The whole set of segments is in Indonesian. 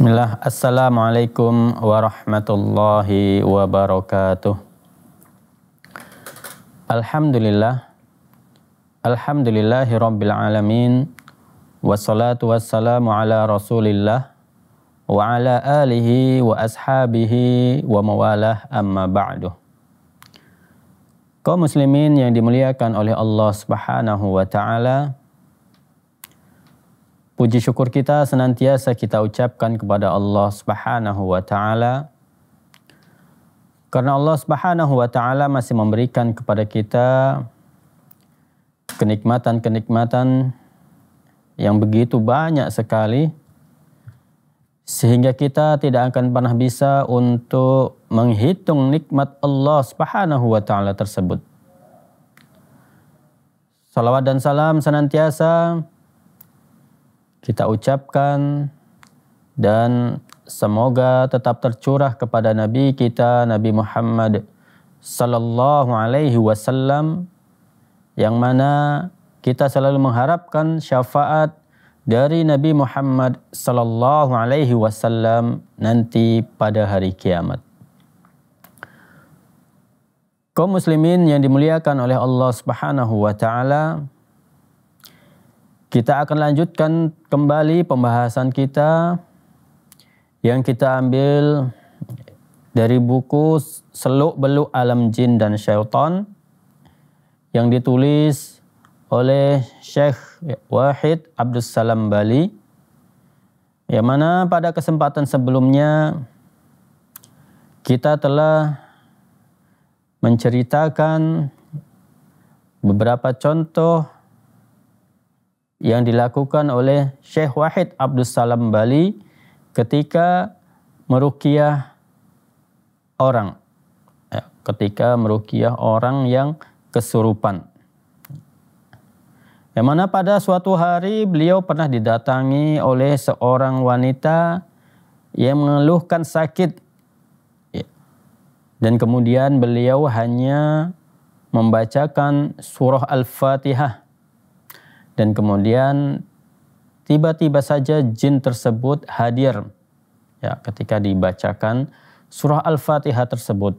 Bismillah. Assalamualaikum warahmatullahi wabarakatuh. Alhamdulillah. Alhamdulillahi rabbil alamin. Wassalatu wassalamu ala rasulillah. Wa ala alihi wa ashabihi wa mawalah amma ba'du. Kaum muslimin yang dimuliakan oleh Allah subhanahu wa ta'ala. Puji syukur kita senantiasa kita ucapkan kepada Allah Subhanahu wa taala karena Allah Subhanahu wa taala masih memberikan kepada kita kenikmatan-kenikmatan yang begitu banyak sekali sehingga kita tidak akan pernah bisa untuk menghitung nikmat Allah Subhanahu wa taala tersebut. Salawat dan salam senantiasa kita ucapkan dan semoga tetap tercurah kepada Nabi kita Nabi Muhammad sallallahu alaihi wasallam yang mana kita selalu mengharapkan syafaat dari Nabi Muhammad sallallahu alaihi wasallam nanti pada hari kiamat. Kaum muslimin yang dimuliakan oleh Allah Subhanahu wa taala, kita akan lanjutkan kembali pembahasan kita yang kita ambil dari buku Seluk Beluk Alam Jin dan Syaitan yang ditulis oleh Syekh Wahid Abdus Salam Bali yang mana pada kesempatan sebelumnya kita telah menceritakan beberapa contoh yang dilakukan oleh Syekh Wahid Abdus Salam Bali ketika merukiah orang. Ya, ketika merukiah orang yang kesurupan. Yang mana pada suatu hari beliau pernah didatangi oleh seorang wanita yang mengeluhkan sakit. Ya. Dan kemudian beliau hanya membacakan surah Al-Fatihah dan kemudian tiba-tiba saja jin tersebut hadir ya ketika dibacakan surah Al-Fatihah tersebut.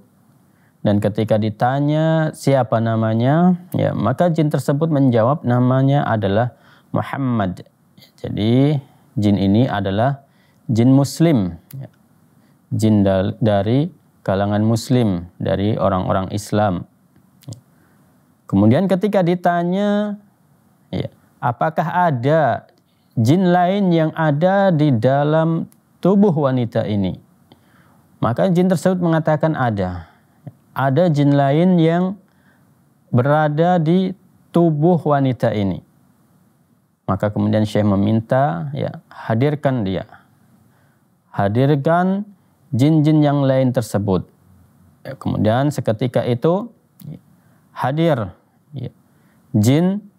Dan ketika ditanya siapa namanya, ya maka jin tersebut menjawab namanya adalah Muhammad. Jadi jin ini adalah jin muslim. Ya. Jin dari kalangan muslim, dari orang-orang Islam. Kemudian ketika ditanya apakah ada jin lain yang ada di dalam tubuh wanita ini? Maka jin tersebut mengatakan ada. Ada jin lain yang berada di tubuh wanita ini. Maka kemudian Syekh meminta, ya, hadirkan dia. Hadirkan jin-jin yang lain tersebut. Ya, kemudian seketika itu hadir ya, jin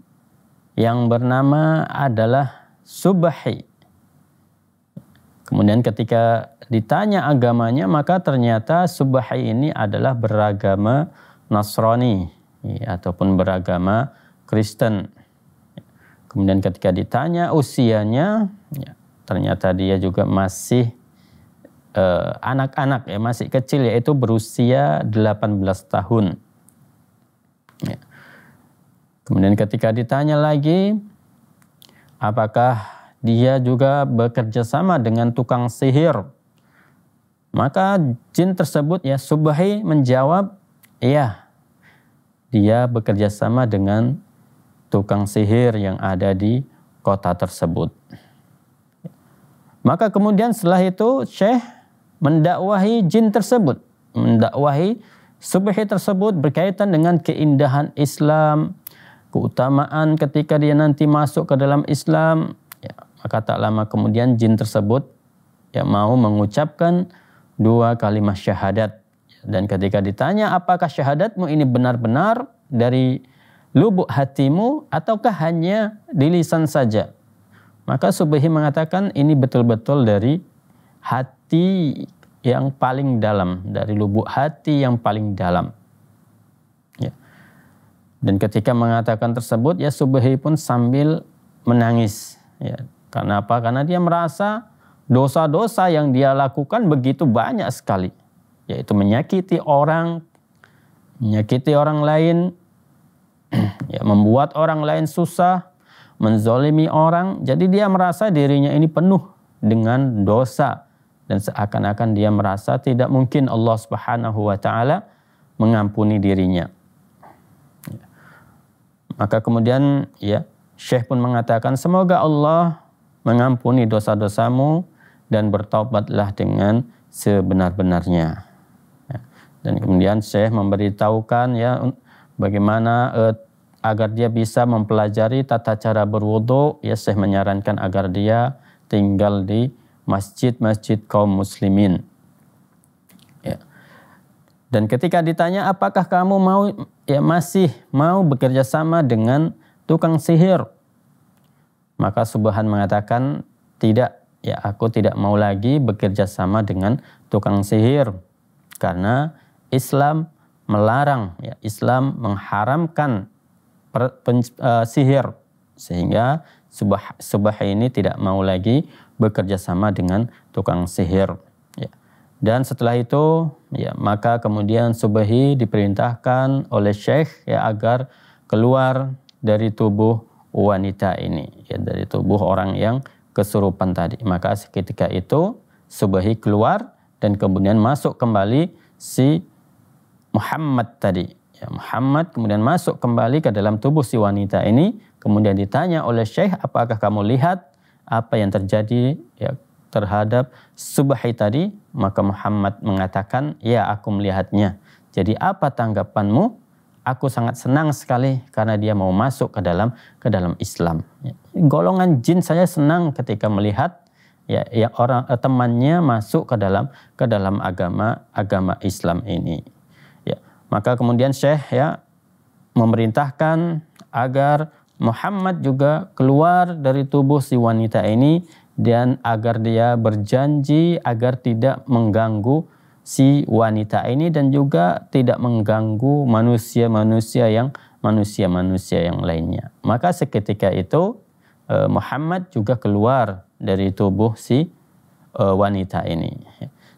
yang bernama adalah Subahi. Kemudian ketika ditanya agamanya maka ternyata Subahi ini adalah beragama Nasrani ataupun beragama Kristen. Kemudian ketika ditanya usianya ya, ternyata dia juga masih e, anak-anak uh, ya masih kecil yaitu berusia 18 tahun. Ya. Kemudian ketika ditanya lagi, apakah dia juga bekerja sama dengan tukang sihir? Maka jin tersebut ya Subahi menjawab, iya. Dia bekerja sama dengan tukang sihir yang ada di kota tersebut. Maka kemudian setelah itu Syekh mendakwahi jin tersebut, mendakwahi Subhi tersebut berkaitan dengan keindahan Islam, keutamaan ketika dia nanti masuk ke dalam Islam, ya, maka tak lama kemudian jin tersebut ya mau mengucapkan dua kalimat syahadat. Dan ketika ditanya apakah syahadatmu ini benar-benar dari lubuk hatimu ataukah hanya di lisan saja? Maka Subhi mengatakan ini betul-betul dari hati yang paling dalam, dari lubuk hati yang paling dalam. Dan ketika mengatakan tersebut ya Subhi pun sambil menangis. Ya, karena apa? Karena dia merasa dosa-dosa yang dia lakukan begitu banyak sekali. Yaitu menyakiti orang, menyakiti orang lain, ya, membuat orang lain susah, menzolimi orang. Jadi dia merasa dirinya ini penuh dengan dosa. Dan seakan-akan dia merasa tidak mungkin Allah subhanahu wa ta'ala mengampuni dirinya. Maka kemudian ya Syekh pun mengatakan semoga Allah mengampuni dosa-dosamu dan bertobatlah dengan sebenar-benarnya. Ya. Dan kemudian Syekh memberitahukan ya bagaimana eh, agar dia bisa mempelajari tata cara berwudu. Ya Syekh menyarankan agar dia tinggal di masjid-masjid kaum muslimin. Ya. Dan ketika ditanya apakah kamu mau Ya masih mau bekerja sama dengan tukang sihir. Maka Subhan mengatakan, tidak, ya aku tidak mau lagi bekerja sama dengan tukang sihir. Karena Islam melarang, ya, Islam mengharamkan per, pen, uh, sihir. Sehingga Subah, Subah ini tidak mau lagi bekerja sama dengan tukang sihir. Dan setelah itu, ya, maka kemudian Subahi diperintahkan oleh Syekh ya, agar keluar dari tubuh wanita ini, ya, dari tubuh orang yang kesurupan tadi. Maka seketika itu Subahi keluar dan kemudian masuk kembali si Muhammad tadi. Ya, Muhammad kemudian masuk kembali ke dalam tubuh si wanita ini, kemudian ditanya oleh Syekh, apakah kamu lihat apa yang terjadi ya, terhadap subahi tadi, maka Muhammad mengatakan, ya aku melihatnya. Jadi apa tanggapanmu? Aku sangat senang sekali karena dia mau masuk ke dalam ke dalam Islam. Golongan jin saya senang ketika melihat ya, ya orang eh, temannya masuk ke dalam ke dalam agama agama Islam ini. Ya, maka kemudian Syekh ya memerintahkan agar Muhammad juga keluar dari tubuh si wanita ini dan agar dia berjanji agar tidak mengganggu si wanita ini dan juga tidak mengganggu manusia-manusia yang manusia-manusia yang lainnya. Maka seketika itu eh, Muhammad juga keluar dari tubuh si eh, wanita ini.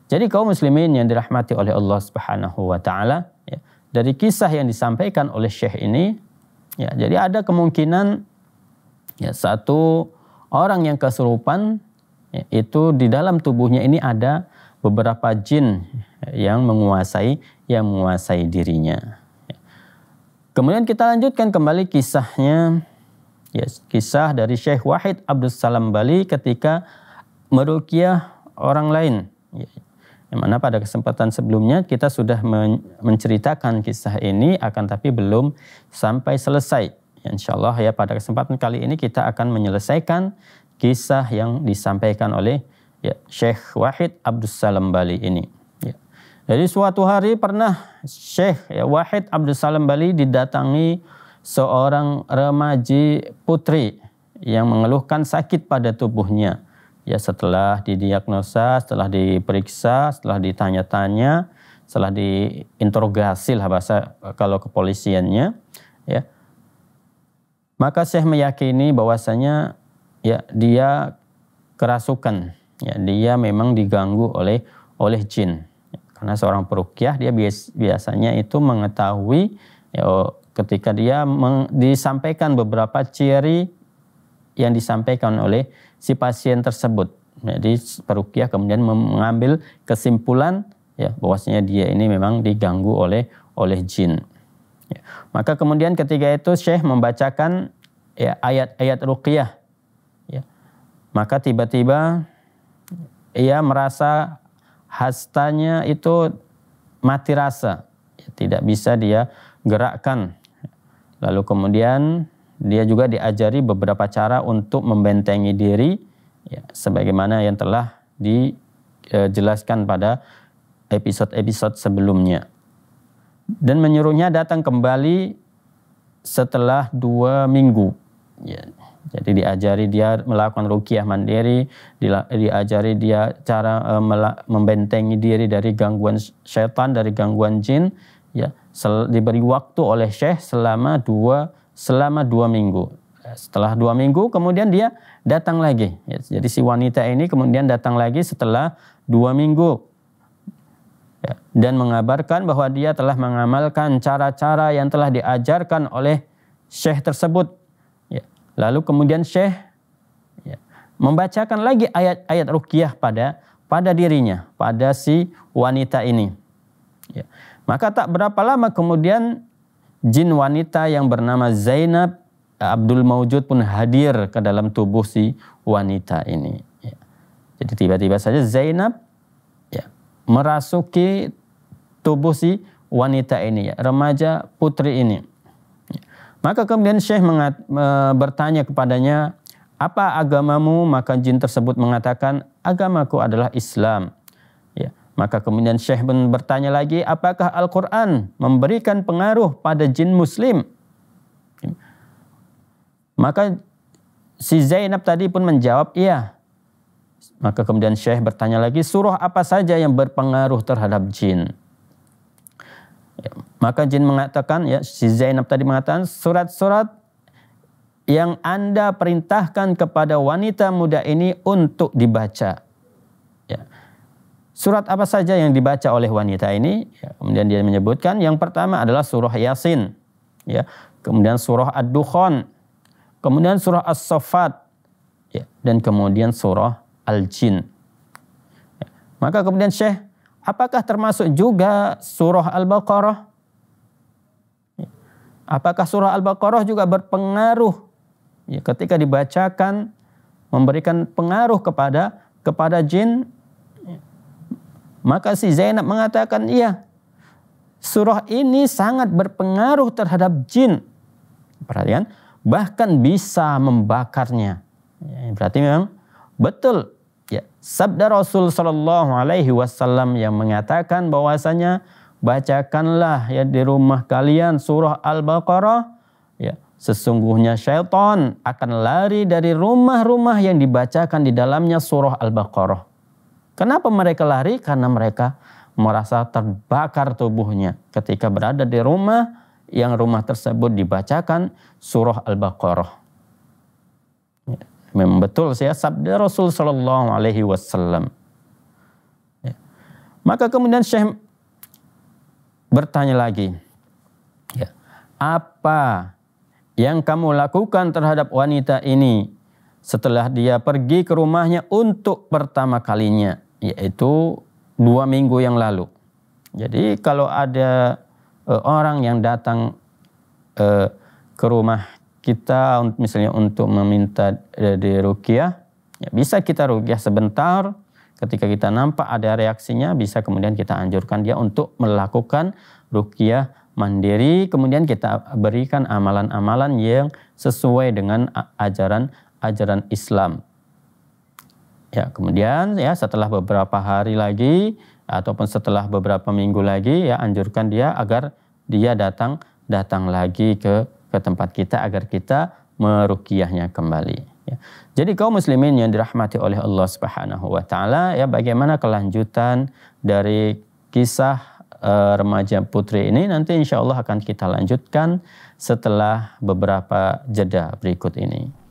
Jadi kaum muslimin yang dirahmati oleh Allah Subhanahu wa taala ya, dari kisah yang disampaikan oleh Syekh ini ya jadi ada kemungkinan ya satu orang yang kesurupan ya, itu di dalam tubuhnya ini ada beberapa jin yang menguasai yang menguasai dirinya. Ya. Kemudian kita lanjutkan kembali kisahnya yes, ya, kisah dari Syekh Wahid Abdul Salam Bali ketika merukiah orang lain. Yang mana pada kesempatan sebelumnya kita sudah menceritakan kisah ini akan tapi belum sampai selesai. Insya Allah ya pada kesempatan kali ini kita akan menyelesaikan kisah yang disampaikan oleh ya, Syekh Wahid Abdus Salam Bali ini. Ya. Jadi suatu hari pernah Syekh ya, Wahid Abdus Salam Bali didatangi seorang remaji putri yang mengeluhkan sakit pada tubuhnya. Ya setelah didiagnosa, setelah diperiksa, setelah ditanya-tanya, setelah diinterogasi lah bahasa kalau kepolisiannya, ya maka Syekh meyakini bahwasanya ya dia kerasukan, ya dia memang diganggu oleh oleh jin. Karena seorang perukiah dia bias, biasanya itu mengetahui ya, oh, ketika dia meng, disampaikan beberapa ciri yang disampaikan oleh si pasien tersebut. Jadi perukiah kemudian mengambil kesimpulan ya bahwasanya dia ini memang diganggu oleh oleh jin. Ya. Maka kemudian ketiga itu Syekh membacakan ya, ayat-ayat ruqyah. Ya. Maka tiba-tiba ia merasa hastanya itu mati rasa, ya, tidak bisa dia gerakkan. Lalu kemudian dia juga diajari beberapa cara untuk membentengi diri, ya, sebagaimana yang telah dijelaskan eh, pada episode-episode sebelumnya dan menyuruhnya datang kembali setelah dua minggu. Ya. Jadi diajari dia melakukan rukiah mandiri, diajari dia cara eh, membentengi diri dari gangguan setan, dari gangguan jin. Ya, diberi waktu oleh syekh selama dua selama dua minggu. Setelah dua minggu, kemudian dia datang lagi. Ya, jadi si wanita ini kemudian datang lagi setelah dua minggu Ya. dan mengabarkan bahwa dia telah mengamalkan cara-cara yang telah diajarkan oleh syekh tersebut. Ya. Lalu kemudian syekh ya, membacakan lagi ayat-ayat rukyah pada pada dirinya, pada si wanita ini. Maka tak berapa lama kemudian jin wanita yang bernama Zainab Abdul Maujud pun hadir ke dalam tubuh si wanita ini. Jadi tiba-tiba saja Zainab merasuki tubuh si wanita ini, ya, remaja putri ini. Maka kemudian Syekh e, bertanya kepadanya, apa agamamu? Maka jin tersebut mengatakan, agamaku adalah Islam. Ya. Maka kemudian Syekh bertanya lagi, apakah Al-Quran memberikan pengaruh pada jin muslim? Maka si Zainab tadi pun menjawab, iya. Maka kemudian Syekh bertanya lagi, surah apa saja yang berpengaruh terhadap jin? Ya, maka jin mengatakan, ya si Zainab tadi mengatakan, surat-surat yang Anda perintahkan kepada wanita muda ini untuk dibaca. Ya. Surat apa saja yang dibaca oleh wanita ini? Ya, kemudian dia menyebutkan yang pertama adalah surah Yasin. Ya. Kemudian surah Ad-Dukhan. Kemudian surah as sofat Ya. Dan kemudian surah al-jin. Maka kemudian Syekh, apakah termasuk juga surah Al-Baqarah? Apakah surah Al-Baqarah juga berpengaruh ya, ketika dibacakan memberikan pengaruh kepada kepada jin? Maka si Zainab mengatakan, iya, surah ini sangat berpengaruh terhadap jin. Perhatian, bahkan bisa membakarnya. Ya, berarti memang betul Ya, sabda Rasul Shallallahu Alaihi Wasallam yang mengatakan bahwasanya bacakanlah ya di rumah kalian surah Al-Baqarah. Ya, sesungguhnya syaitan akan lari dari rumah-rumah yang dibacakan di dalamnya surah Al-Baqarah. Kenapa mereka lari? Karena mereka merasa terbakar tubuhnya ketika berada di rumah yang rumah tersebut dibacakan surah Al-Baqarah. Memang betul saya sabda Rasul Shallallahu Alaihi Wasallam. Ya. Maka kemudian Syekh bertanya lagi, ya, apa yang kamu lakukan terhadap wanita ini setelah dia pergi ke rumahnya untuk pertama kalinya, yaitu dua minggu yang lalu. Jadi kalau ada eh, orang yang datang eh, ke rumah kita misalnya untuk meminta eh, di rukiah, ya bisa kita rukiah sebentar, ketika kita nampak ada reaksinya bisa kemudian kita anjurkan dia untuk melakukan rukiah mandiri, kemudian kita berikan amalan-amalan yang sesuai dengan ajaran-ajaran Islam. Ya, kemudian ya setelah beberapa hari lagi ataupun setelah beberapa minggu lagi ya anjurkan dia agar dia datang datang lagi ke ke tempat kita agar kita merukiahnya kembali. Ya. Jadi kaum muslimin yang dirahmati oleh Allah Subhanahu wa taala ya bagaimana kelanjutan dari kisah uh, remaja putri ini nanti insya Allah akan kita lanjutkan setelah beberapa jeda berikut ini.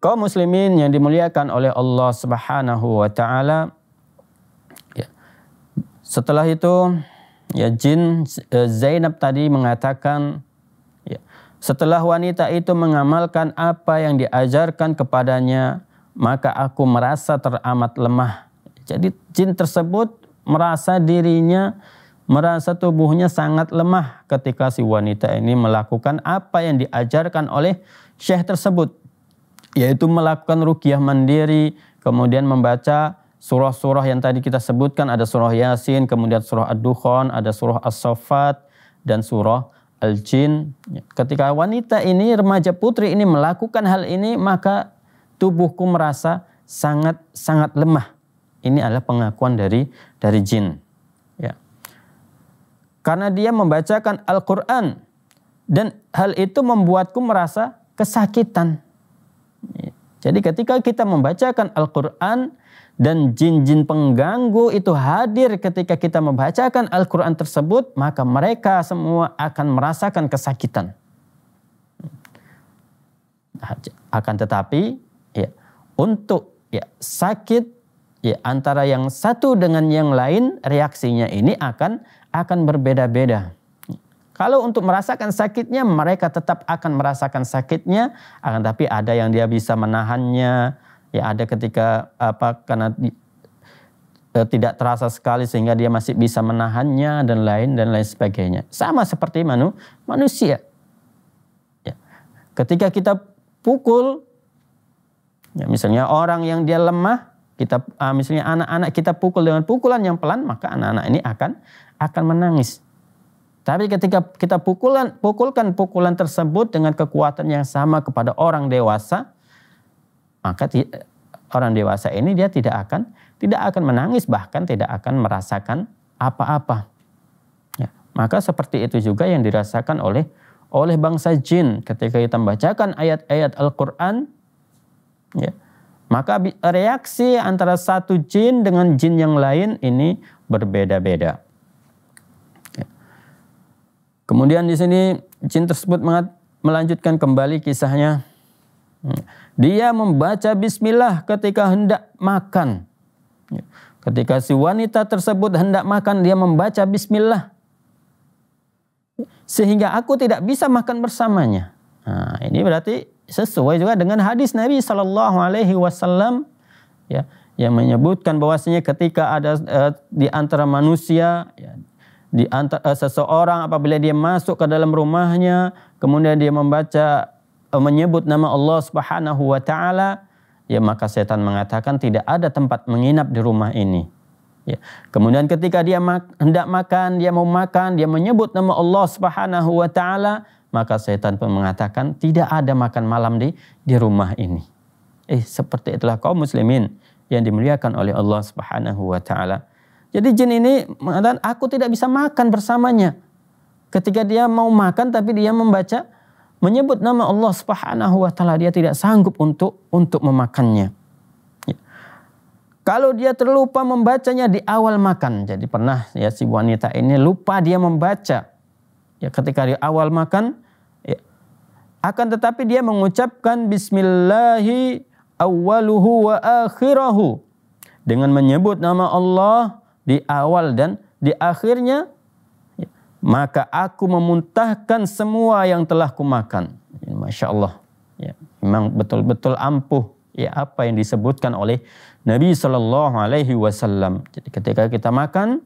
kaum muslimin yang dimuliakan oleh Allah Subhanahu wa taala ya. Setelah itu ya jin eh, Zainab tadi mengatakan ya, setelah wanita itu mengamalkan apa yang diajarkan kepadanya maka aku merasa teramat lemah. Jadi jin tersebut merasa dirinya merasa tubuhnya sangat lemah ketika si wanita ini melakukan apa yang diajarkan oleh syekh tersebut yaitu melakukan rukiah mandiri, kemudian membaca surah-surah yang tadi kita sebutkan ada surah Yasin, kemudian surah Ad-Dukhan, ada surah as sofat dan surah Al-Jin. Ketika wanita ini remaja putri ini melakukan hal ini maka tubuhku merasa sangat sangat lemah. Ini adalah pengakuan dari dari jin. Ya. Karena dia membacakan Al-Qur'an dan hal itu membuatku merasa kesakitan. Jadi ketika kita membacakan Al-Quran dan jin-jin pengganggu itu hadir ketika kita membacakan Al-Quran tersebut, maka mereka semua akan merasakan kesakitan. Akan tetapi, ya, untuk ya, sakit ya, antara yang satu dengan yang lain, reaksinya ini akan akan berbeda-beda. Kalau untuk merasakan sakitnya, mereka tetap akan merasakan sakitnya, akan tapi ada yang dia bisa menahannya. Ya ada ketika apa karena eh, tidak terasa sekali sehingga dia masih bisa menahannya dan lain dan lain sebagainya. Sama seperti manu, manusia. Ya. Ketika kita pukul, ya, misalnya orang yang dia lemah, kita ah, misalnya anak-anak kita pukul dengan pukulan yang pelan, maka anak-anak ini akan akan menangis. Tapi ketika kita pukulan, pukulkan pukulan tersebut dengan kekuatan yang sama kepada orang dewasa, maka orang dewasa ini dia tidak akan tidak akan menangis bahkan tidak akan merasakan apa-apa. Ya, maka seperti itu juga yang dirasakan oleh oleh bangsa jin ketika kita membacakan ayat-ayat Al-Qur'an ya, maka reaksi antara satu jin dengan jin yang lain ini berbeda-beda. Kemudian di sini jin tersebut melanjutkan kembali kisahnya. Dia membaca bismillah ketika hendak makan. Ketika si wanita tersebut hendak makan, dia membaca bismillah. Sehingga aku tidak bisa makan bersamanya. Nah, ini berarti sesuai juga dengan hadis Nabi Shallallahu Alaihi Wasallam ya, yang menyebutkan bahwasanya ketika ada eh, di antara manusia ya, di antara eh, seseorang apabila dia masuk ke dalam rumahnya kemudian dia membaca eh, menyebut nama Allah Subhanahu wa taala ya maka setan mengatakan tidak ada tempat menginap di rumah ini ya kemudian ketika dia mak hendak makan dia mau makan dia menyebut nama Allah Subhanahu wa taala maka setan pun mengatakan tidak ada makan malam di di rumah ini eh seperti itulah kaum muslimin yang dimuliakan oleh Allah Subhanahu wa taala jadi jin ini mengatakan aku tidak bisa makan bersamanya. Ketika dia mau makan tapi dia membaca menyebut nama Allah Subhanahu wa taala dia tidak sanggup untuk untuk memakannya. Ya. Kalau dia terlupa membacanya di awal makan. Jadi pernah ya si wanita ini lupa dia membaca. Ya ketika di awal makan ya. akan tetapi dia mengucapkan bismillahi awaluhu wa akhirahu dengan menyebut nama Allah di awal dan di akhirnya ya, maka aku memuntahkan semua yang telah kumakan. Ya, Masya Allah. Ya, memang betul-betul ampuh ya apa yang disebutkan oleh Nabi Shallallahu Alaihi Wasallam. Jadi ketika kita makan,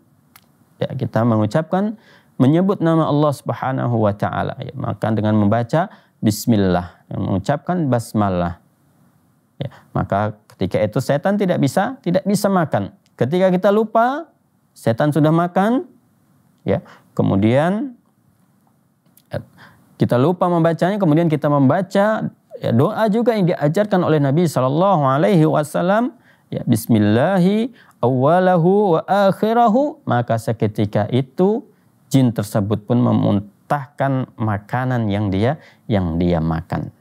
ya kita mengucapkan menyebut nama Allah Subhanahu Wa Taala. Ya, makan dengan membaca Bismillah, yang mengucapkan basmalah. Ya, maka ketika itu setan tidak bisa tidak bisa makan. Ketika kita lupa, setan sudah makan, ya. Kemudian eh, kita lupa membacanya, kemudian kita membaca ya, doa juga yang diajarkan oleh Nabi Shallallahu Alaihi Wasallam. Ya, Bismillahi awalahu wa akhirahu maka seketika itu jin tersebut pun memuntahkan makanan yang dia yang dia makan.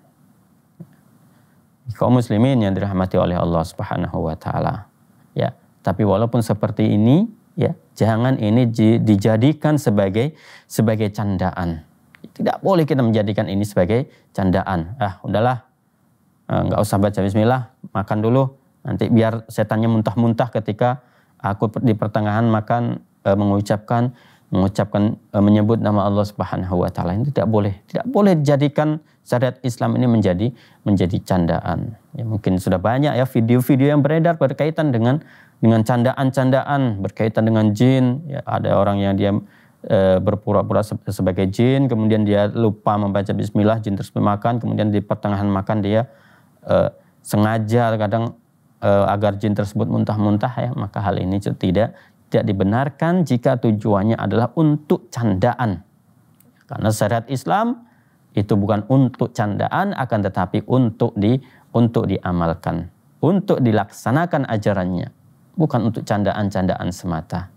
Kaum muslimin yang dirahmati oleh Allah Subhanahu wa taala. Tapi walaupun seperti ini, ya jangan ini dijadikan sebagai sebagai candaan. Tidak boleh kita menjadikan ini sebagai candaan. Ah, udahlah, eh, nggak usah baca Bismillah, makan dulu. Nanti biar setannya muntah-muntah ketika aku di pertengahan makan eh, mengucapkan mengucapkan eh, menyebut nama Allah Subhanahu wa taala ini tidak boleh. Tidak boleh dijadikan syariat Islam ini menjadi menjadi candaan. Ya mungkin sudah banyak ya video-video yang beredar berkaitan dengan dengan candaan-candaan berkaitan dengan jin. Ya, ada orang yang dia e, berpura-pura sebagai jin, kemudian dia lupa membaca bismillah, jin terus memakan, kemudian di pertengahan makan dia e, sengaja kadang e, agar jin tersebut muntah-muntah ya, maka hal ini tidak tidak dibenarkan jika tujuannya adalah untuk candaan. Karena syariat Islam itu bukan untuk candaan akan tetapi untuk di untuk diamalkan, untuk dilaksanakan ajarannya bukan untuk candaan-candaan semata.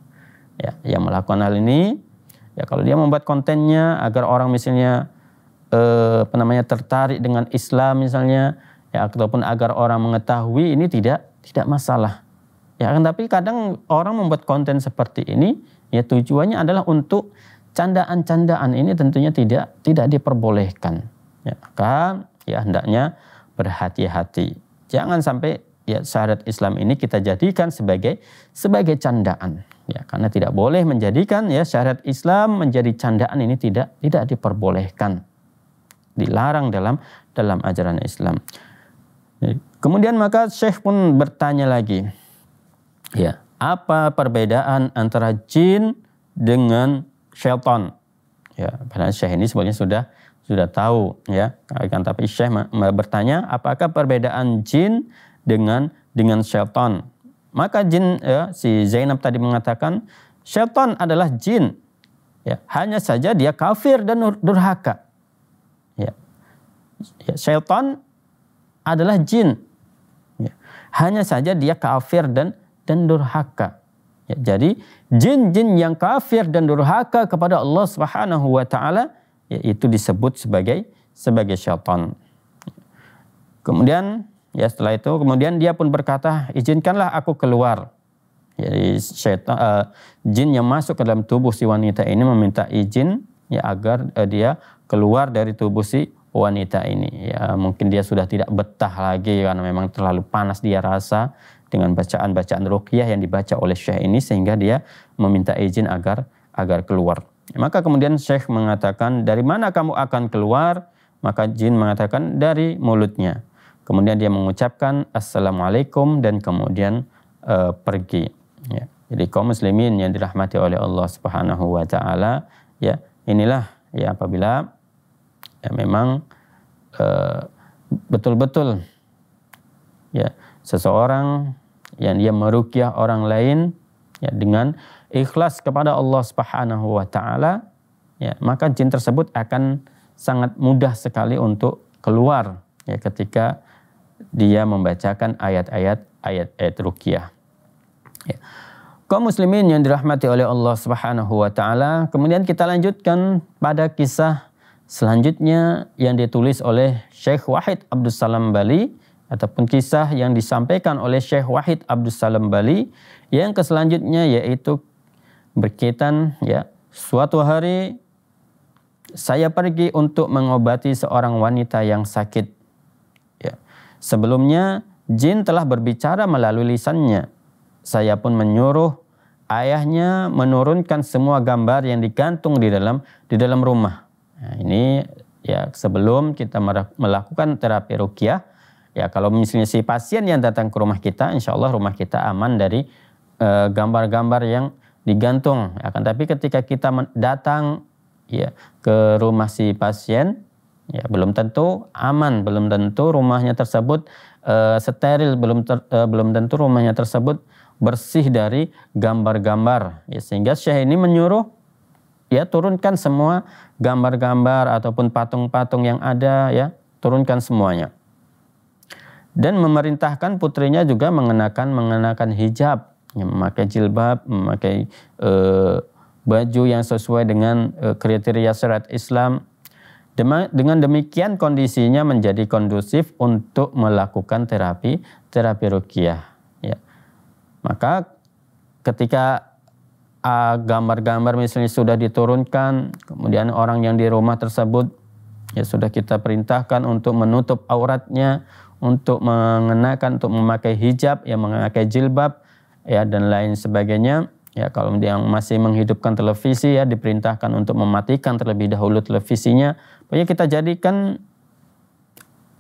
Ya, yang melakukan hal ini, ya kalau dia membuat kontennya agar orang misalnya eh, apa namanya tertarik dengan Islam misalnya, ya ataupun agar orang mengetahui ini tidak tidak masalah. Ya kan tapi kadang orang membuat konten seperti ini, ya tujuannya adalah untuk candaan-candaan ini tentunya tidak tidak diperbolehkan. Ya, maka ya hendaknya berhati-hati. Jangan sampai ya syahadat Islam ini kita jadikan sebagai sebagai candaan ya karena tidak boleh menjadikan ya syahadat Islam menjadi candaan ini tidak tidak diperbolehkan dilarang dalam dalam ajaran Islam ya, kemudian maka Syekh pun bertanya lagi ya apa perbedaan antara jin dengan syaitan ya padahal Syekh ini sebenarnya sudah sudah tahu ya tapi Syekh bertanya apakah perbedaan jin dengan dengan syaitan. Maka jin ya, si Zainab tadi mengatakan syaitan adalah jin. Ya, hanya saja dia kafir dan durhaka. Ya. Ya, syaitan adalah jin. Ya. Hanya saja dia kafir dan dan durhaka. Ya, jadi jin-jin yang kafir dan durhaka kepada Allah Subhanahu wa taala yaitu disebut sebagai sebagai syaitan. Kemudian Ya setelah itu kemudian dia pun berkata, izinkanlah aku keluar. Jadi syaitan, uh, jin yang masuk ke dalam tubuh si wanita ini meminta izin ya agar uh, dia keluar dari tubuh si wanita ini. Ya mungkin dia sudah tidak betah lagi karena memang terlalu panas dia rasa dengan bacaan-bacaan ruqyah yang dibaca oleh syekh ini sehingga dia meminta izin agar agar keluar. Maka kemudian Syekh mengatakan, dari mana kamu akan keluar? Maka jin mengatakan, dari mulutnya. Kemudian dia mengucapkan assalamualaikum dan kemudian uh, pergi. Ya. Jadi kaum muslimin yang dirahmati oleh Allah Subhanahu wa taala, ya, inilah ya apabila ya memang eh, betul-betul uh, ya seseorang yang dia merukyah orang lain ya dengan ikhlas kepada Allah Subhanahu wa taala, ya, maka jin tersebut akan sangat mudah sekali untuk keluar ya ketika dia membacakan ayat-ayat ayat-ayat ruqyah. Ya. Kau muslimin yang dirahmati oleh Allah Subhanahu wa taala, kemudian kita lanjutkan pada kisah selanjutnya yang ditulis oleh Syekh Wahid Abdul Salam Bali ataupun kisah yang disampaikan oleh Syekh Wahid Abdul Salam Bali yang keselanjutnya yaitu berkaitan ya suatu hari saya pergi untuk mengobati seorang wanita yang sakit Sebelumnya, jin telah berbicara melalui lisannya. Saya pun menyuruh ayahnya menurunkan semua gambar yang digantung di dalam di dalam rumah. Nah, ini ya sebelum kita melakukan terapi rukyah, ya kalau misalnya si pasien yang datang ke rumah kita, insya Allah rumah kita aman dari eh, gambar-gambar uh, yang digantung. Akan ya, tapi ketika kita datang ya ke rumah si pasien Ya, belum tentu aman, belum tentu rumahnya tersebut e, steril, belum ter, e, belum tentu rumahnya tersebut bersih dari gambar-gambar. Ya, sehingga Syekh ini menyuruh ya turunkan semua gambar-gambar ataupun patung-patung yang ada ya, turunkan semuanya. Dan memerintahkan putrinya juga mengenakan mengenakan hijab, ya, memakai jilbab, memakai e, baju yang sesuai dengan e, kriteria syariat Islam dengan demikian kondisinya menjadi kondusif untuk melakukan terapi terapi rukiah. Ya. Maka ketika gambar-gambar uh, misalnya sudah diturunkan, kemudian orang yang di rumah tersebut ya sudah kita perintahkan untuk menutup auratnya, untuk mengenakan, untuk memakai hijab, yang memakai jilbab, ya dan lain sebagainya. Ya, kalau yang masih menghidupkan televisi ya diperintahkan untuk mematikan terlebih dahulu televisinya Pokoknya kita jadikan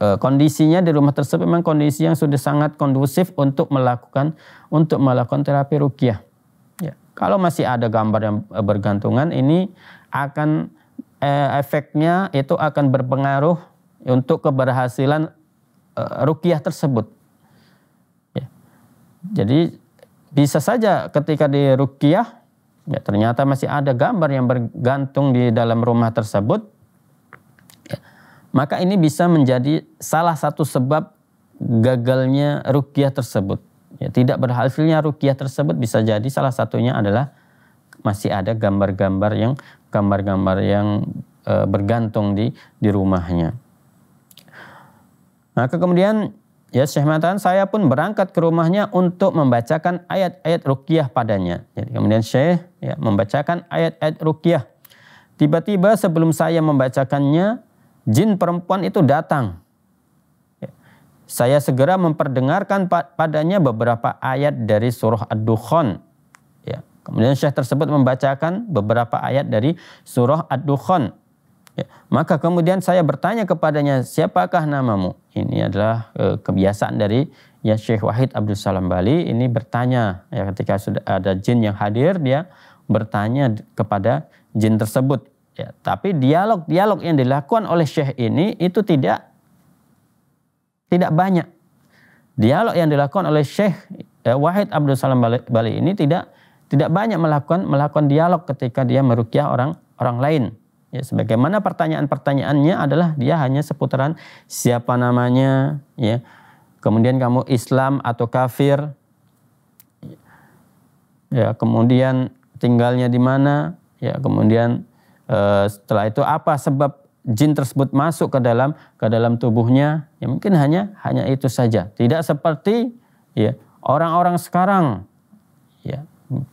eh, kondisinya di rumah tersebut memang kondisi yang sudah sangat kondusif untuk melakukan untuk melakukan terapi rukyah. Ya. Kalau masih ada gambar yang eh, bergantungan ini akan e, efeknya itu akan berpengaruh untuk keberhasilan e, rukyah tersebut. Ya. Jadi bisa saja ketika di rukyah ya ternyata masih ada gambar yang bergantung di dalam rumah tersebut maka ini bisa menjadi salah satu sebab gagalnya rukyah tersebut. Ya, tidak berhasilnya rukyah tersebut bisa jadi salah satunya adalah masih ada gambar-gambar yang gambar-gambar yang e, bergantung di di rumahnya. Maka kemudian ya Syekh saya pun berangkat ke rumahnya untuk membacakan ayat-ayat rukyah padanya. Jadi ya, kemudian Syekh ya, membacakan ayat-ayat rukyah. Tiba-tiba sebelum saya membacakannya jin perempuan itu datang. Ya. Saya segera memperdengarkan padanya beberapa ayat dari surah Ad-Dukhan. Ya. Kemudian syekh tersebut membacakan beberapa ayat dari surah Ad-Dukhan. Ya. Maka kemudian saya bertanya kepadanya, siapakah namamu? Ini adalah e, kebiasaan dari ya Syekh Wahid Abdul Salam Bali ini bertanya ya ketika sudah ada jin yang hadir dia bertanya kepada jin tersebut Ya, tapi dialog-dialog yang dilakukan oleh Syekh ini itu tidak tidak banyak. Dialog yang dilakukan oleh Syekh eh, Wahid Abdul Salam Bali, Bali ini tidak tidak banyak melakukan melakukan dialog ketika dia merukyah orang orang lain. Ya, sebagaimana pertanyaan-pertanyaannya adalah dia hanya seputaran siapa namanya, ya. Kemudian kamu Islam atau kafir? Ya, kemudian tinggalnya di mana? Ya, kemudian Eh, setelah itu apa sebab jin tersebut masuk ke dalam ke dalam tubuhnya? Ya mungkin hanya hanya itu saja. Tidak seperti ya orang-orang sekarang ya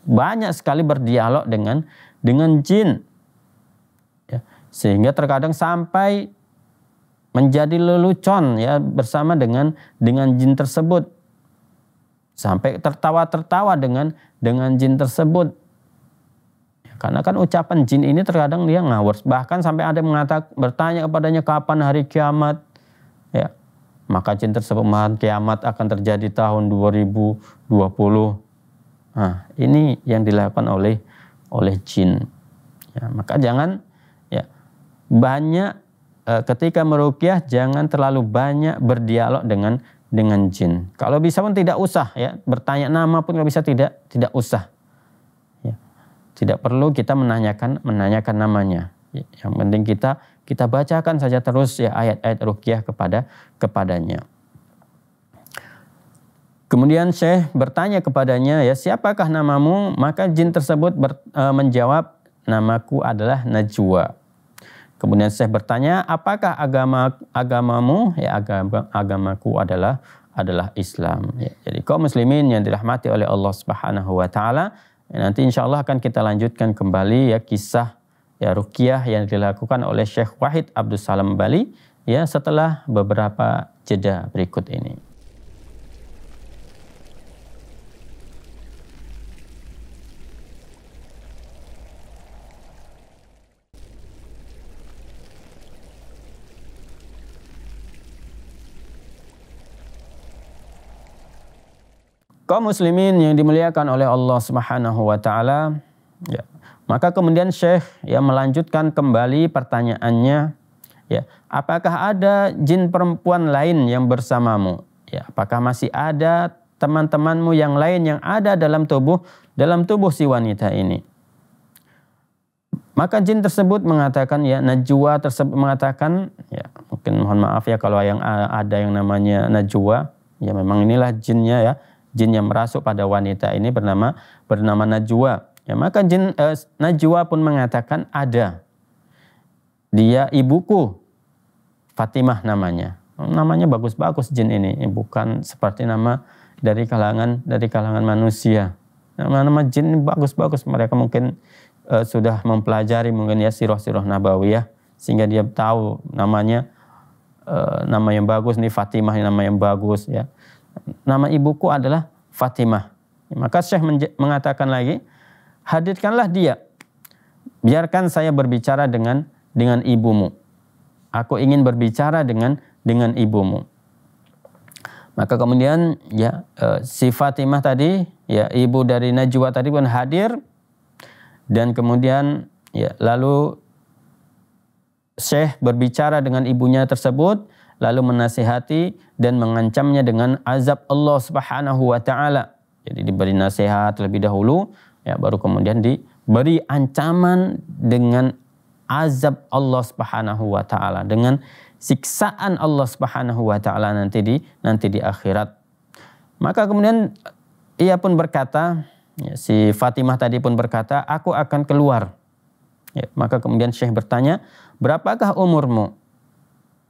banyak sekali berdialog dengan dengan jin. Ya, sehingga terkadang sampai menjadi lelucon ya bersama dengan dengan jin tersebut sampai tertawa-tertawa dengan dengan jin tersebut karena kan ucapan jin ini terkadang dia ngawur. Bahkan sampai ada yang mengatakan bertanya kepadanya kapan hari kiamat. Ya. Maka jin tersebut mengatakan kiamat akan terjadi tahun 2020. Nah, ini yang dilakukan oleh oleh jin. Ya, maka jangan ya banyak e, ketika merukyah jangan terlalu banyak berdialog dengan dengan jin. Kalau bisa pun tidak usah ya bertanya nama pun kalau bisa tidak tidak usah tidak perlu kita menanyakan menanyakan namanya. Ya, yang penting kita kita bacakan saja terus ya ayat-ayat rukyah kepada kepadanya. Kemudian Syekh bertanya kepadanya, ya siapakah namamu? Maka jin tersebut ber, e, menjawab, namaku adalah Najwa. Kemudian Syekh bertanya, apakah agama agamamu? Ya agama agamaku adalah adalah Islam. Ya, jadi kaum muslimin yang dirahmati oleh Allah Subhanahu wa taala, Ya, nanti insya Allah akan kita lanjutkan kembali ya kisah ya rukiah yang dilakukan oleh Syekh Wahid Abdul Salam Bali ya setelah beberapa jeda berikut ini. kaum muslimin yang dimuliakan oleh Allah Subhanahu wa taala. Ya. Maka kemudian Syekh ya melanjutkan kembali pertanyaannya ya, apakah ada jin perempuan lain yang bersamamu? Ya, apakah masih ada teman-temanmu yang lain yang ada dalam tubuh dalam tubuh si wanita ini? Maka jin tersebut mengatakan ya Najwa tersebut mengatakan ya mungkin mohon maaf ya kalau yang ada yang namanya Najwa ya memang inilah jinnya ya jin yang merasuk pada wanita ini bernama bernama Najwa. Ya, maka jin eh, Najwa pun mengatakan ada. Dia ibuku Fatimah namanya. Namanya bagus-bagus jin ini, eh, bukan seperti nama dari kalangan dari kalangan manusia. Nama-nama jin bagus-bagus mereka mungkin eh, sudah mempelajari mungkin ya sirah-sirah ya, sehingga dia tahu namanya eh, nama yang bagus nih Fatimah nama yang bagus ya nama ibuku adalah Fatimah. Maka Syekh mengatakan lagi, hadirkanlah dia. Biarkan saya berbicara dengan dengan ibumu. Aku ingin berbicara dengan dengan ibumu. Maka kemudian ya eh, si Fatimah tadi, ya ibu dari Najwa tadi pun hadir dan kemudian ya lalu Syekh berbicara dengan ibunya tersebut lalu menasihati dan mengancamnya dengan azab Allah Subhanahu wa taala. Jadi diberi nasihat lebih dahulu ya baru kemudian diberi ancaman dengan azab Allah Subhanahu wa taala dengan siksaan Allah Subhanahu wa taala nanti di nanti di akhirat. Maka kemudian ia pun berkata, ya, si Fatimah tadi pun berkata, aku akan keluar. Ya, maka kemudian Syekh bertanya, berapakah umurmu?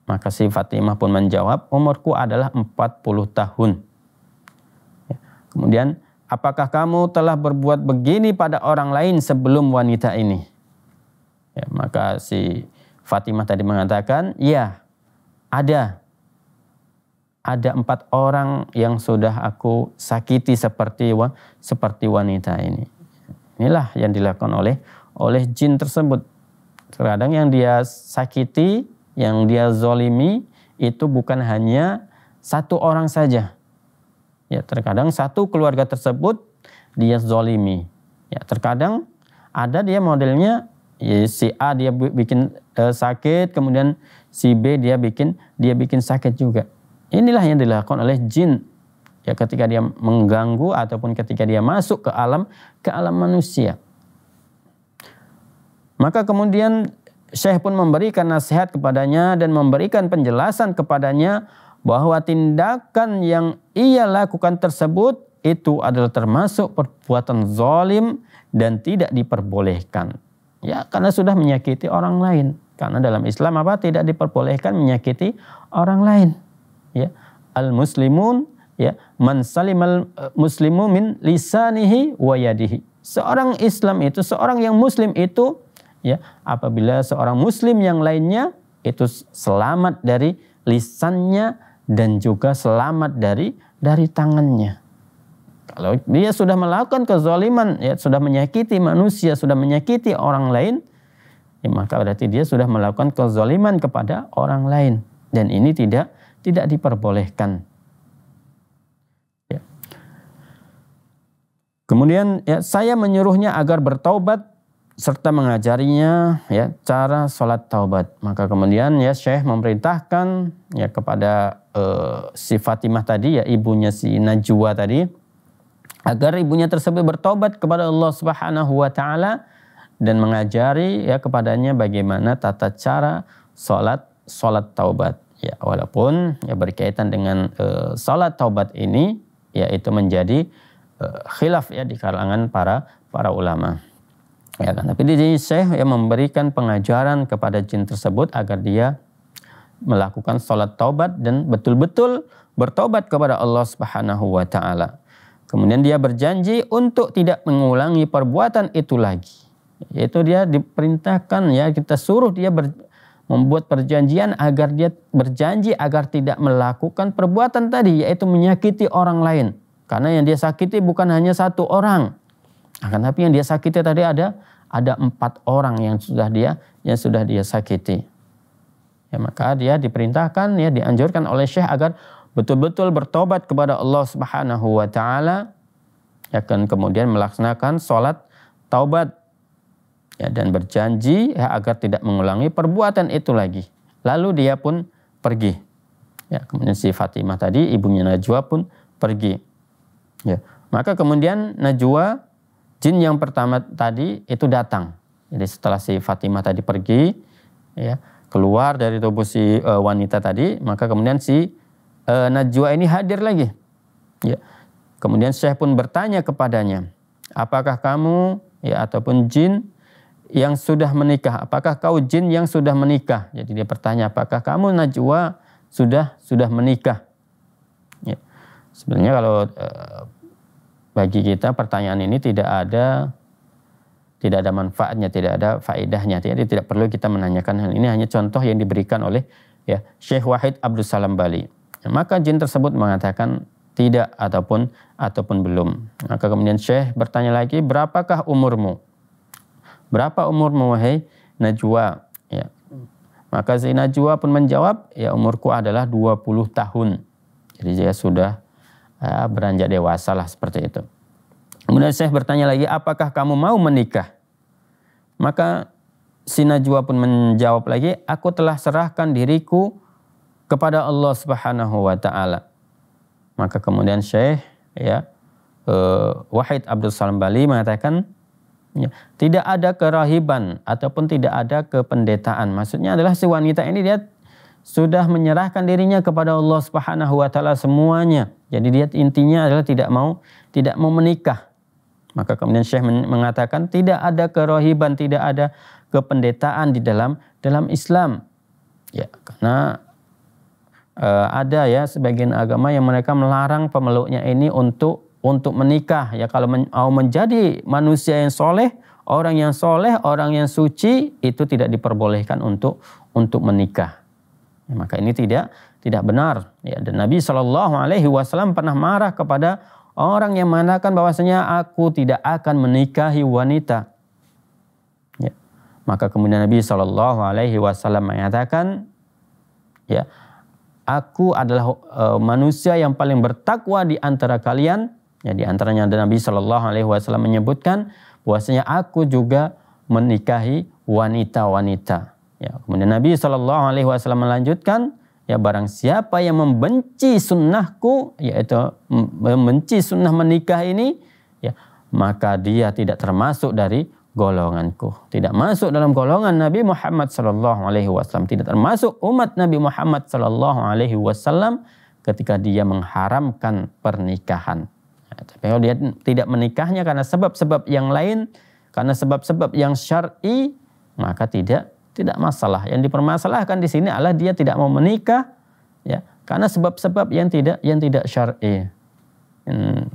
Maka si Fatimah pun menjawab, umurku adalah 40 tahun. Ya. Kemudian, apakah kamu telah berbuat begini pada orang lain sebelum wanita ini? Ya, maka si Fatimah tadi mengatakan, ya ada. Ada empat orang yang sudah aku sakiti seperti seperti wanita ini. Inilah yang dilakukan oleh oleh jin tersebut. Terkadang yang dia sakiti yang dia zolimi itu bukan hanya satu orang saja. Ya, terkadang satu keluarga tersebut dia zolimi. Ya, terkadang ada dia modelnya ya, si A dia bikin uh, sakit, kemudian si B dia bikin dia bikin sakit juga. Inilah yang dilakukan oleh jin ya ketika dia mengganggu ataupun ketika dia masuk ke alam ke alam manusia. Maka kemudian Syekh pun memberikan nasihat kepadanya dan memberikan penjelasan kepadanya bahwa tindakan yang ia lakukan tersebut itu adalah termasuk perbuatan zalim dan tidak diperbolehkan. Ya, karena sudah menyakiti orang lain. Karena dalam Islam apa tidak diperbolehkan menyakiti orang lain. Ya, al muslimun ya man salimal eh, muslimu min lisanihi wa yadihi. Seorang Islam itu, seorang yang muslim itu ya apabila seorang muslim yang lainnya itu selamat dari lisannya dan juga selamat dari dari tangannya. Kalau dia sudah melakukan kezaliman, ya sudah menyakiti manusia, sudah menyakiti orang lain, ya maka berarti dia sudah melakukan kezaliman kepada orang lain dan ini tidak tidak diperbolehkan. Ya. Kemudian ya, saya menyuruhnya agar bertaubat serta mengajarinya ya cara sholat taubat. Maka kemudian ya Syekh memerintahkan ya kepada uh, si Fatimah tadi ya ibunya si Najwa tadi agar ibunya tersebut bertobat kepada Allah Subhanahu wa taala dan mengajari ya kepadanya bagaimana tata cara sholat sholat taubat. Ya walaupun ya berkaitan dengan uh, sholat taubat ini yaitu menjadi uh, khilaf ya di kalangan para para ulama. Ya kan? Tapi di sini Syekh yang memberikan pengajaran kepada jin tersebut agar dia melakukan sholat taubat dan betul-betul bertobat kepada Allah Subhanahu wa taala. Kemudian dia berjanji untuk tidak mengulangi perbuatan itu lagi. Yaitu dia diperintahkan ya kita suruh dia ber, membuat perjanjian agar dia berjanji agar tidak melakukan perbuatan tadi yaitu menyakiti orang lain. Karena yang dia sakiti bukan hanya satu orang, akan tapi yang dia sakiti tadi ada ada empat orang yang sudah dia yang sudah dia sakiti. Ya, maka dia diperintahkan ya dianjurkan oleh Syekh agar betul-betul bertobat kepada Allah Subhanahu wa taala ya kan kemudian melaksanakan sholat taubat ya dan berjanji ya, agar tidak mengulangi perbuatan itu lagi. Lalu dia pun pergi. Ya, kemudian si Fatimah tadi ibunya Najwa pun pergi. Ya. Maka kemudian Najwa jin yang pertama tadi itu datang. Jadi setelah si Fatimah tadi pergi, ya keluar dari tubuh si uh, wanita tadi, maka kemudian si uh, Najwa ini hadir lagi. Ya. Kemudian Syekh pun bertanya kepadanya, apakah kamu ya ataupun jin yang sudah menikah? Apakah kau jin yang sudah menikah? Jadi dia bertanya, apakah kamu Najwa sudah sudah menikah? Ya. Sebenarnya kalau uh, bagi kita pertanyaan ini tidak ada tidak ada manfaatnya, tidak ada faedahnya. Jadi tidak perlu kita menanyakan hal ini hanya contoh yang diberikan oleh ya Syekh Wahid Abdul Salam Bali. Maka jin tersebut mengatakan tidak ataupun ataupun belum. Maka kemudian Syekh bertanya lagi, "Berapakah umurmu?" "Berapa umurmu wahai Najwa?" Ya. Maka si Najwa pun menjawab, "Ya umurku adalah 20 tahun." Jadi dia sudah Ah, beranjak dewasa lah seperti itu. Kemudian saya bertanya lagi, apakah kamu mau menikah? Maka si Najwa pun menjawab lagi, aku telah serahkan diriku kepada Allah Subhanahu wa taala. Maka kemudian Syekh ya eh, Wahid Abdul Salam Bali mengatakan ya, tidak ada kerahiban ataupun tidak ada kependetaan. Maksudnya adalah si wanita ini dia sudah menyerahkan dirinya kepada Allah Subhanahu wa taala semuanya. Jadi dia intinya adalah tidak mau tidak mau menikah. Maka kemudian Syekh mengatakan tidak ada kerohiban, tidak ada kependetaan di dalam dalam Islam. Ya, karena e, ada ya sebagian agama yang mereka melarang pemeluknya ini untuk untuk menikah. Ya kalau men, mau menjadi manusia yang soleh, orang yang soleh, orang yang suci itu tidak diperbolehkan untuk untuk menikah. Ya, maka ini tidak tidak benar. Ya, dan Nabi Shallallahu Alaihi Wasallam pernah marah kepada orang yang mengatakan bahwasanya aku tidak akan menikahi wanita. Ya. Maka kemudian Nabi Shallallahu Alaihi Wasallam mengatakan, ya aku adalah e, manusia yang paling bertakwa di antara kalian. Ya, di antaranya ada Nabi Shallallahu Alaihi Wasallam menyebutkan bahwasanya aku juga menikahi wanita-wanita Ya, kemudian Nabi Shallallahu Alaihi Wasallam melanjutkan, ya barang siapa yang membenci sunnahku, yaitu membenci sunnah menikah ini, ya maka dia tidak termasuk dari golonganku. Tidak masuk dalam golongan Nabi Muhammad Shallallahu Alaihi Wasallam. Tidak termasuk umat Nabi Muhammad Shallallahu Alaihi Wasallam ketika dia mengharamkan pernikahan. Ya, tapi kalau dia tidak menikahnya karena sebab-sebab yang lain, karena sebab-sebab yang syar'i, maka tidak tidak masalah. Yang dipermasalahkan di sini adalah dia tidak mau menikah ya karena sebab-sebab yang tidak yang tidak syar'i. Hmm,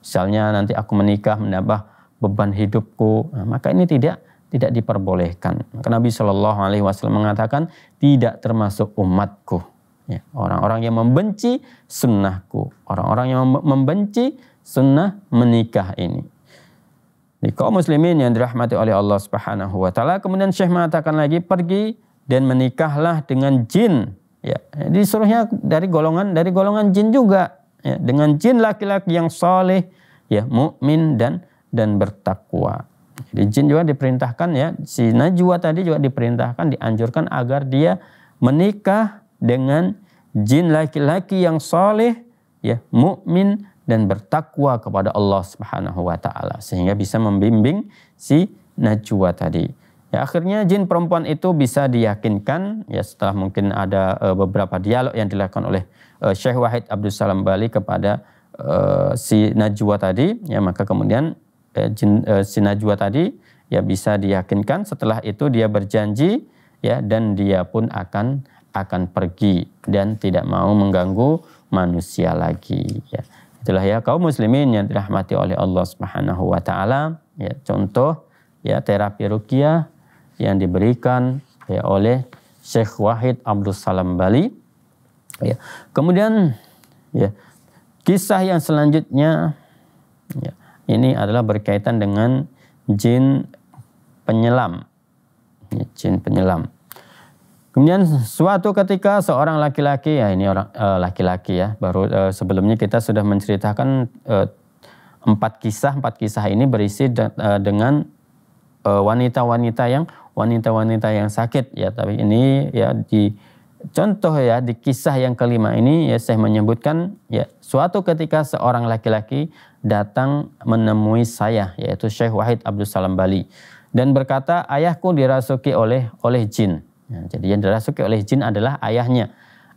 misalnya nanti aku menikah menambah beban hidupku, nah, maka ini tidak tidak diperbolehkan. karena Nabi Shallallahu Alaihi Wasallam mengatakan tidak termasuk umatku. Ya. Orang-orang ya, yang membenci sunnahku, orang-orang yang membenci sunnah menikah ini. Di kaum muslimin yang dirahmati oleh Allah Subhanahu wa taala. Kemudian Syekh mengatakan lagi pergi dan menikahlah dengan jin. Ya, disuruhnya dari golongan dari golongan jin juga. Ya, dengan jin laki-laki yang soleh, ya mukmin dan dan bertakwa. Jadi jin juga diperintahkan ya si Najwa tadi juga diperintahkan dianjurkan agar dia menikah dengan jin laki-laki yang soleh, ya mukmin dan bertakwa kepada Allah Subhanahu wa taala sehingga bisa membimbing si najwa tadi. Ya akhirnya jin perempuan itu bisa diyakinkan ya setelah mungkin ada e, beberapa dialog yang dilakukan oleh e, Syekh Wahid Abdul Salam Bali kepada e, si najwa tadi ya maka kemudian jin si najwa tadi ya bisa diyakinkan setelah itu dia berjanji ya dan dia pun akan akan pergi dan tidak mau mengganggu manusia lagi ya. Itulah ya kaum muslimin yang dirahmati oleh Allah Subhanahu wa taala, ya contoh ya terapi ruqyah yang diberikan ya oleh Syekh Wahid Abdul Salam Bali. Ya. Kemudian ya kisah yang selanjutnya ya, ini adalah berkaitan dengan jin penyelam. Ya, jin penyelam. Kemudian suatu ketika seorang laki-laki ya ini orang eh, laki-laki ya baru eh, sebelumnya kita sudah menceritakan eh, empat kisah empat kisah ini berisi de, eh, dengan eh, wanita-wanita yang wanita-wanita yang sakit ya tapi ini ya di contoh ya di kisah yang kelima ini ya saya menyebutkan ya suatu ketika seorang laki-laki datang menemui saya yaitu Syekh Wahid Abdul Salam Bali dan berkata ayahku dirasuki oleh oleh jin Ya, jadi yang dirasuki oleh jin adalah ayahnya.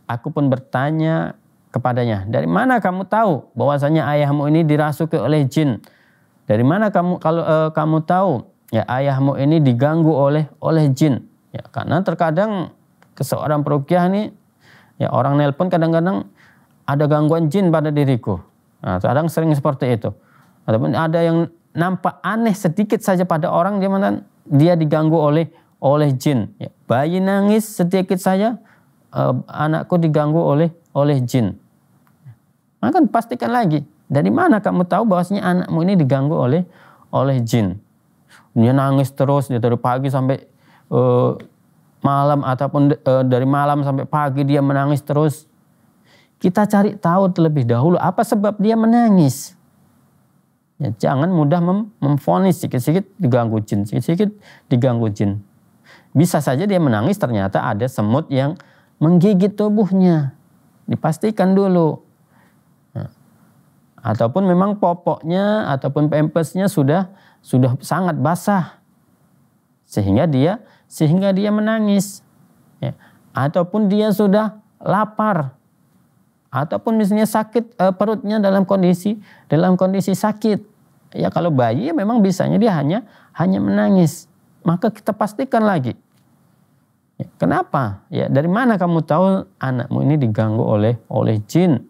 Aku pun bertanya kepadanya, dari mana kamu tahu bahwasanya ayahmu ini dirasuki oleh jin? Dari mana kamu kalau uh, kamu tahu ya ayahmu ini diganggu oleh oleh jin? Ya, karena terkadang seorang perukiah ini ya orang nelpon kadang-kadang ada gangguan jin pada diriku. Nah, kadang sering seperti itu. Ataupun ada yang nampak aneh sedikit saja pada orang dia dia diganggu oleh oleh jin. Ya. Bayi nangis sedikit saja eh, anakku diganggu oleh oleh jin. Maka nah, pastikan lagi dari mana kamu tahu bahwasanya anakmu ini diganggu oleh oleh jin. Dia nangis terus dia dari pagi sampai eh, malam ataupun eh, dari malam sampai pagi dia menangis terus. Kita cari tahu terlebih dahulu apa sebab dia menangis. Ya, jangan mudah mem memfonis sedikit-sedikit diganggu jin, sedikit-sedikit diganggu jin. Bisa saja dia menangis ternyata ada semut yang menggigit tubuhnya. Dipastikan dulu. Nah, ataupun memang popoknya ataupun pempesnya sudah sudah sangat basah. Sehingga dia sehingga dia menangis. Ya. Ataupun dia sudah lapar. Ataupun misalnya sakit eh, perutnya dalam kondisi dalam kondisi sakit. Ya kalau bayi ya memang bisanya dia hanya hanya menangis. Maka kita pastikan lagi Ya, kenapa? Ya, dari mana kamu tahu anakmu ini diganggu oleh oleh jin?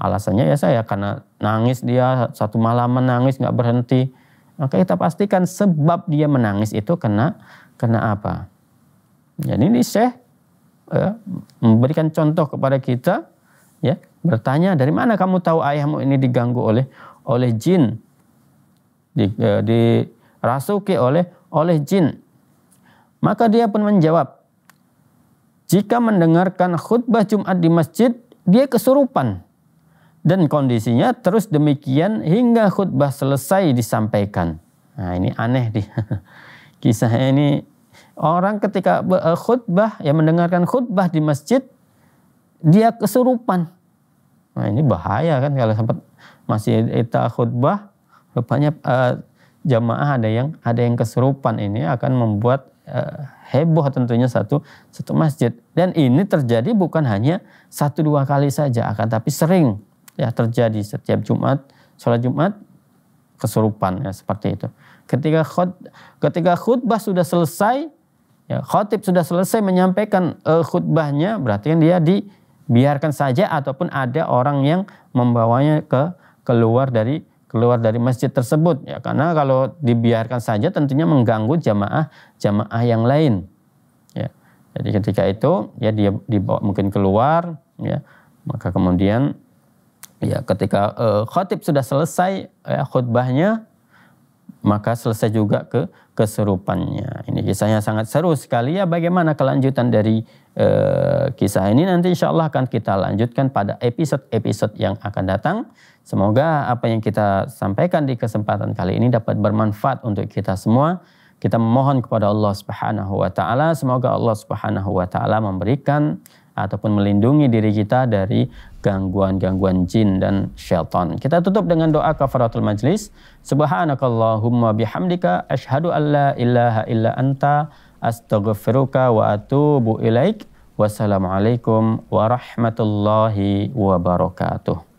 Alasannya ya saya karena nangis dia satu malam menangis nggak berhenti. Maka kita pastikan sebab dia menangis itu kena kena apa? Jadi ini saya ya, eh, memberikan contoh kepada kita ya bertanya dari mana kamu tahu ayahmu ini diganggu oleh oleh jin di, eh, dirasuki oleh oleh jin maka dia pun menjawab jika mendengarkan khutbah Jumat di masjid, dia kesurupan. Dan kondisinya terus demikian hingga khutbah selesai disampaikan. Nah ini aneh di kisah ini orang ketika eh, khutbah, ya mendengarkan khutbah di masjid, dia kesurupan. Nah ini bahaya kan kalau sempat masih kita khutbah, rupanya uh, jamaah ada yang ada yang kesurupan ini akan membuat uh, heboh tentunya satu satu masjid. Dan ini terjadi bukan hanya satu dua kali saja, akan tapi sering ya terjadi setiap Jumat, sholat Jumat kesurupan ya seperti itu. Ketika khut, ketika khutbah sudah selesai, ya, khotib sudah selesai menyampaikan uh, khutbahnya, berarti kan dia dibiarkan saja ataupun ada orang yang membawanya ke keluar dari keluar dari masjid tersebut ya karena kalau dibiarkan saja tentunya mengganggu jamaah jamaah yang lain ya jadi ketika itu ya dia dibawa mungkin keluar ya maka kemudian ya ketika uh, khotib sudah selesai ya, khutbahnya maka selesai juga ke keserupannya ini kisahnya sangat seru sekali ya bagaimana kelanjutan dari uh, kisah ini nanti insya Allah akan kita lanjutkan pada episode-episode yang akan datang Semoga apa yang kita sampaikan di kesempatan kali ini dapat bermanfaat untuk kita semua. Kita memohon kepada Allah Subhanahu wa taala semoga Allah Subhanahu wa taala memberikan ataupun melindungi diri kita dari gangguan-gangguan jin dan syaitan. Kita tutup dengan doa kafaratul majlis. Subhanakallahumma bihamdika ashhadu an la ilaha illa anta astaghfiruka wa atubu ilaik. Wassalamualaikum warahmatullahi wabarakatuh.